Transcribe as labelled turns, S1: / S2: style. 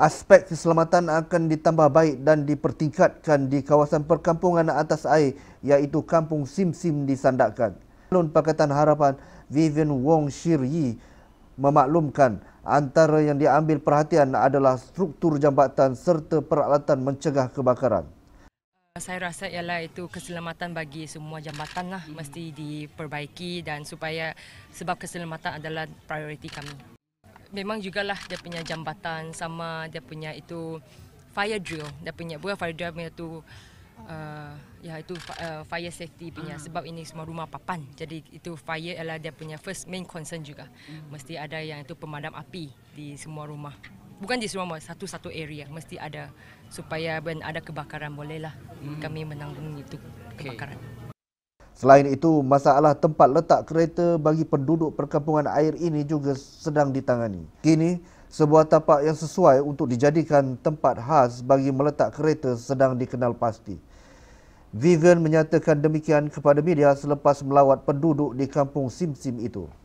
S1: aspek keselamatan akan ditambah baik dan dipertingkatkan di kawasan perkampungan atas air iaitu Kampung Sim Sim disandakan. Calon Pakatan Harapan Vivian Wong Shir Yi memaklumkan antara yang diambil perhatian adalah struktur jambatan serta peralatan mencegah kebakaran.
S2: Saya rasa ialah itu keselamatan bagi semua jambatan lah mesti diperbaiki dan supaya sebab keselamatan adalah prioriti kami memang juga lah dia punya jambatan sama dia punya itu fire drill dia punya buah fire drill punya tu uh, ya itu uh, fire safety punya uh sebab ini semua rumah papan jadi itu fire adalah dia punya first main concern juga uh mesti ada yang itu pemadam api di semua rumah bukan di semua satu-satu area mesti ada supaya ben ada kebakaran bolehlah uh kami menanggung itu kebakaran okay.
S1: Selain itu, masalah tempat letak kereta bagi penduduk perkampungan air ini juga sedang ditangani. Kini, sebuah tapak yang sesuai untuk dijadikan tempat khas bagi meletak kereta sedang dikenal pasti. Vivian menyatakan demikian kepada media selepas melawat penduduk di kampung Simsim itu.